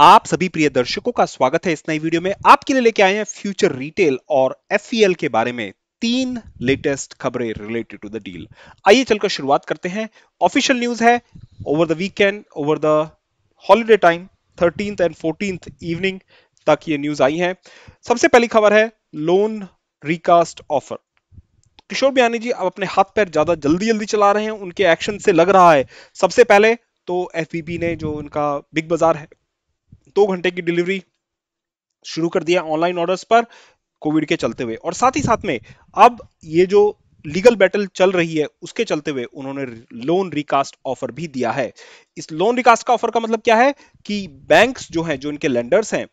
आप सभी प्रिय दर्शकों का स्वागत है इस नई वीडियो में आपके लिए लेके आए हैं फ्यूचर रिटेल और एफ e के बारे में तीन लेटेस्ट खबरें रिलेटेड टू द डील आइए चलकर शुरुआत करते हैं ऑफिशियल न्यूज है over the weekend over the holiday time thirteen and fourteen evening तक ये न्यूज आई है सबसे पहली खबर है लोन रिकास्ट ऑफर किशोर बयानी जी अब अपने हाथ पैर ज्यादा जल्दी जल्दी चला रहे हैं उनके एक्शन से लग रहा है सबसे पहले तो एफ e ने जो उनका बिग बाजार है दो घंटे की डिलीवरी शुरू कर दिया ऑनलाइन ऑर्डर्स पर कोविड के चलते हुए और साथ ही साथ में अब ये जो लीगल बैटल चल रही है उसके चलते हुए उन्होंने लोन रिकास्ट ऑफर भी दिया है इस लोन रिकास्ट का ऑफर का मतलब क्या है कि बैंक्स जो हैं जो इनके लेंडर्स हैं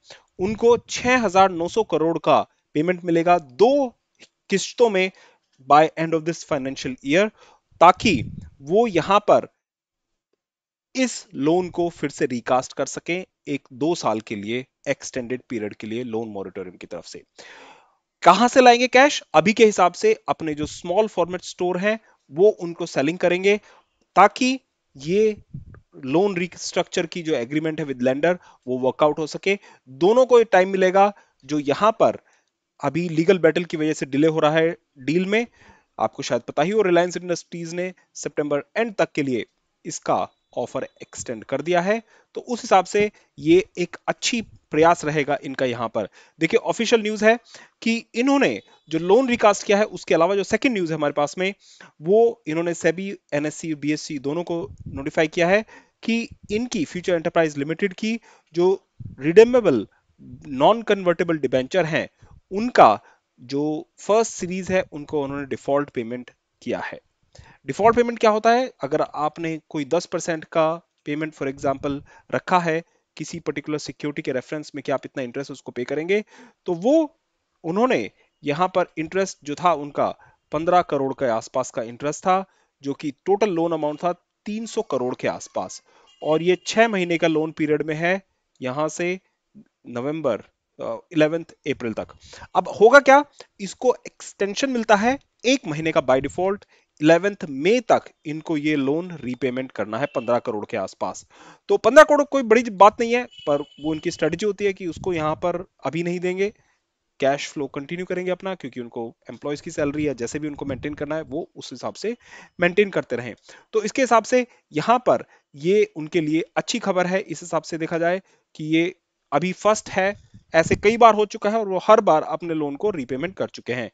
उनको 6,900 करोड़ का पेमेंट मिलेगा दो किश्तों में by end of this financial year ताकि वो यहां पर इस लोन को फिर से रिकास्ट कर सकें एक दो साल के लिए एक्सटेंडेड पीरियड के लिए लोन मॉरिटोरियम की तरफ से कहां से लाएंगे कैश अभी के हिसाब से अपने जो स्मॉल फॉर्मेट स्टोर है वो उनको सेलिंग करेंगे ताकि ये लोन रिस्ट्रक्चर की जो एग्रीमेंट है विद लेंडर वो वर्कआउट हो सके दोनों को टाइम मिलेगा जो यहां पर अभी लीगल बैटल की वजह से डिले हो रहा है डील में आपको शायद पता ही हो रिलायंस इंडस्ट्रीज ने सितंबर एंड तक के लिए इसका ऑफर एक्सटेंड कर दिया है तो उस हिसाब से ये एक अच्छी प्रयास रहेगा इनका यहाँ पर देखिए ऑफिशियल न्यूज है कि इन्होंने जो लोन रिकास्ट किया है उसके अलावा जो सेकंड न्यूज है हमारे पास में वो इन्होंने सेबी एनएससी बीएससी दोनों को नोटिफाई किया है कि इनकी फ्यूचर एंटरप्राइज लिमिटेड की जो रिडेमेबल नॉन कन्वर्टेबल डिबेंचर हैं उनका जो फर्स्ट सीरीज है उनको उन्होंने डिफॉल्ट पेमेंट किया है डिफॉल्ट पेमेंट क्या होता है अगर आपने कोई 10 परसेंट का पेमेंट फॉर एग्जांपल रखा है किसी पर्टिकुलर सिक्योरिटी के रेफरेंस में कि आप इतना इंटरेस्ट उसको पे करेंगे तो वो उन्होंने यहाँ पर इंटरेस्ट जो था उनका 15 करोड़ के आसपास का इंटरेस्ट था जो कि टोटल लोन अमाउंट था 300 करोड़ के आसपास और ये छह महीने का लोन पीरियड में है यहाँ से नवम्बर इलेवेंथ अप्रैल तक अब होगा क्या इसको एक्सटेंशन मिलता है एक महीने का बाय डिफॉल्ट इलेवेंथ मे तक इनको ये लोन रीपेमेंट करना है पंद्रह करोड़ के आसपास तो पंद्रह करोड़ कोई बड़ी बात नहीं है पर वो इनकी स्ट्रेटजी होती है कि उसको यहाँ पर अभी नहीं देंगे कैश फ्लो कंटिन्यू करेंगे अपना क्योंकि उनको एम्प्लॉयज की सैलरी है जैसे भी उनको मेंटेन करना है वो उस हिसाब से मेंटेन करते रहें तो इसके हिसाब से यहाँ पर ये उनके लिए अच्छी खबर है इस हिसाब से देखा जाए कि ये अभी फर्स्ट है ऐसे कई बार हो चुका है और वो हर बार अपने लोन को रीपेमेंट कर चुके हैं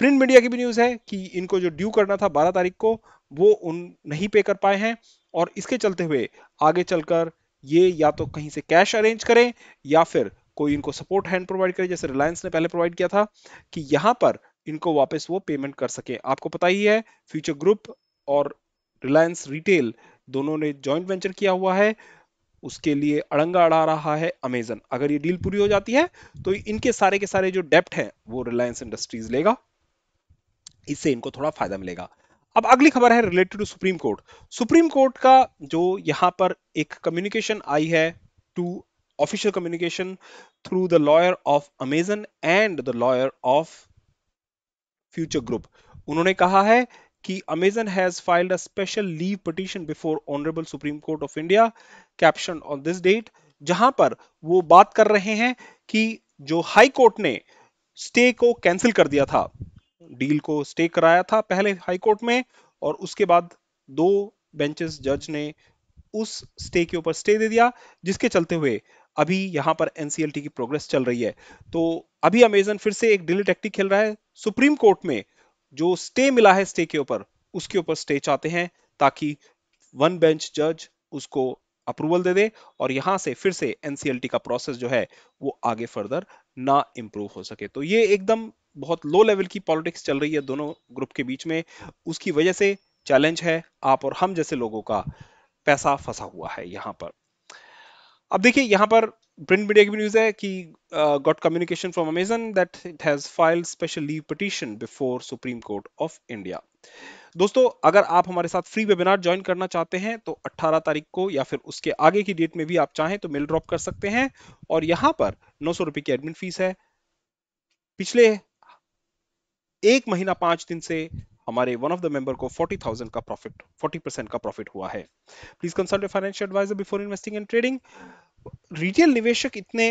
प्रिंट मीडिया की भी न्यूज़ है कि इनको जो ड्यू करना था 12 तारीख को वो उन नहीं पे कर पाए हैं और इसके चलते हुए आगे चलकर ये या तो कहीं से कैश अरेंज करें या फिर कोई इनको सपोर्ट हैंड प्रोवाइड करे जैसे रिलायंस ने पहले प्रोवाइड किया था कि यहाँ पर इनको वापस वो पेमेंट कर सके आपको पता ही है फ्यूचर ग्रुप और रिलायंस रिटेल दोनों ने ज्वाइंट वेंचर किया हुआ है उसके लिए अड़ंगा अड़ा रहा है अमेजन अगर ये डील पूरी हो जाती है तो इनके सारे के सारे जो डेप्ट हैं वो रिलायंस इंडस्ट्रीज लेगा इससे इनको थोड़ा फायदा मिलेगा अब अगली खबर है related to Supreme Court Supreme Court का जो यहाँ पर एक कम्युनिकेशन आई है to official communication through the lawyer of Amazon and the lawyer of Future Group उन्होंने कहा है कि Amazon has filed a special leave petition before honourable Supreme Court of India caption on this date जहां पर वो बात कर रहे हैं कि जो हाई कोर्ट ने स्टे को कैंसिल कर दिया था डील को स्टे कराया था पहले हाईकोर्ट में और उसके बाद दो बेंचेस जज ने उस स्टे के ऊपर स्टे दे दिया जिसके चलते हुए अभी यहाँ पर एनसीएलटी की प्रोग्रेस चल रही है तो अभी अमेजन फिर से एक डिली टेक्टिक खेल रहा है सुप्रीम कोर्ट में जो स्टे मिला है स्टे के ऊपर उसके ऊपर स्टे चाहते हैं ताकि वन बेंच जज उसको अप्रूवल दे दे और यहां से फिर से एनसीएलटी का प्रोसेस जो है वो आगे फर्दर ना इंप्रूव हो सके तो ये एकदम बहुत लो लेवल की पॉलिटिक्स चल रही है दोनों ग्रुप के बीच में उसकी वजह से चैलेंज है आप और हम जैसे लोगों का पैसा फंसा हुआ है यहाँ पर अब देखिए यहाँ पर प्रिंट मीडिया की न्यूज है कि got communication from Amazon that it has filed special leave petition before Supreme Court of India दोस्तों अगर आप हमारे साथ फ्री वेबिनार ज्वाइन करना चाहते हैं तो 18 तारीख को या फिर उसके आगे की डेट में भी आप चाहें तो मेल ड्रॉप कर सकते हैं और यहाँ पर नौ सौ रुपए की एडमिट फीस है पिछले एक महीना पांच दिन से हमारे वन ऑफ द मेंबर को 40,000 का प्रॉफिट 40 परसेंट का प्रॉफिट हुआ है please consult financial advisor before investing and trading retail निवेशक इतने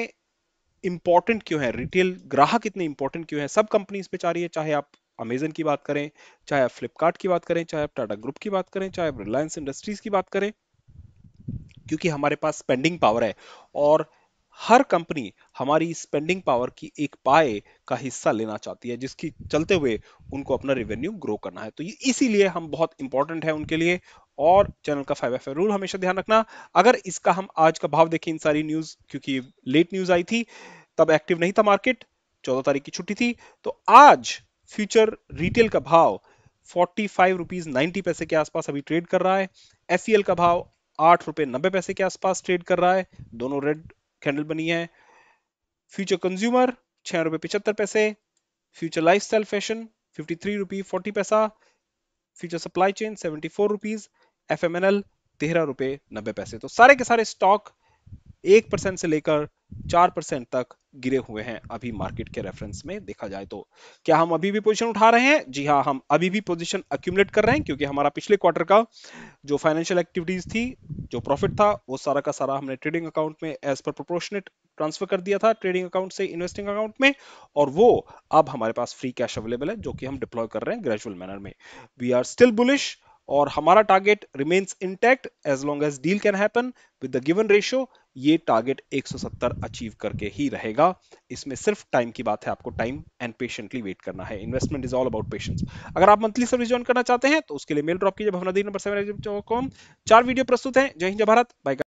इंपॉर्टेंट क्यों है रिटेल ग्राहक इतने इंपॉर्टेंट क्यों है सब कंपनीज पे चाह रही है चाहे आप अमेजन की बात करें चाहे आप फ्लिपकार्ट की बात करें चाहे आप टाटा ग्रुप की बात करें चाहे आप रिलायंस इंडस्ट्रीज की बात करें क्योंकि हमारे पास स्पेंडिंग पावर है और हर कंपनी हमारी स्पेंडिंग पावर की एक पाए का हिस्सा लेना चाहती है जिसकी चलते हुए उनको अपना रेवेन्यू ग्रो करना है तो इसीलिए हम बहुत इंपॉर्टेंट है उनके लिए और चैनल का फाइव एफ रूल हमेशा ध्यान रखना अगर इसका हम आज का भाव देखें इन सारी न्यूज क्योंकि लेट न्यूज आई थी तब एक्टिव नहीं था मार्केट चौदह तारीख की छुट्टी थी तो आज फ्यूचर रिटेल का भाव फोर्टी फाइव रुपीज नाइन्टी पैसे के आसपास अभी ट्रेड कर रहा है एस e का भाव आठ रुपए नब्बे पैसे के आसपास ट्रेड कर रहा है दोनों रेड कैंडल बनी है फ्यूचर कंज्यूमर छह रुपए पिछहत्तर पैसे Future Lifestyle Fashion fifty three rupee forty पैसा Future Supply Chain seventy four rupees F M N L तेरह रुपए नब्बे पैसे तो सारे के सारे स्टॉक एक परसेंट से लेकर चार परसेंट तक गिरे हुए हैं अभी मार्केट के रेफरेंस में देखा जाए तो क्या हम अभी भी पोजीशन उठा रहे हैं जी हाँ हम अभी भी पोजीशन अक्यूमुलेट कर रहे हैं क्योंकि हमारा पिछले क्वार्टर का जो फाइनेंशियल एक्टिविटीज थी जो प्रॉफिट था वो सारा का सारा हमने ट्रेडिंग अकाउंट में एज पर प्रोपोर्शनेट ट्रांसफर कर दिया था ट्रेडिंग अकाउंट से इन्वेस्टिंग अकाउंट में और वो अब हमारे पास फ्री कैश अवेलेबल है जो कि हम डिप्लॉय कर रहे हैं ग्रेजुअल मैनर में वी आर स्टिल बुलिश और हमारा target remains intact as long as deal can happen with the given ratio ये टारगेट 170 अचीव करके ही रहेगा इसमें सिर्फ टाइम की बात है आपको टाइम एंड पेशेंटली वेट करना है investment is all about patience अगर आप मंथली सर्विस ज्वाइन करना चाहते हैं तो उसके लिए मेल ड्रॉप कीजिए भवनादी नंबर सेवन चार वीडियो प्रस्तुत है जय हिंद जय भारत बाय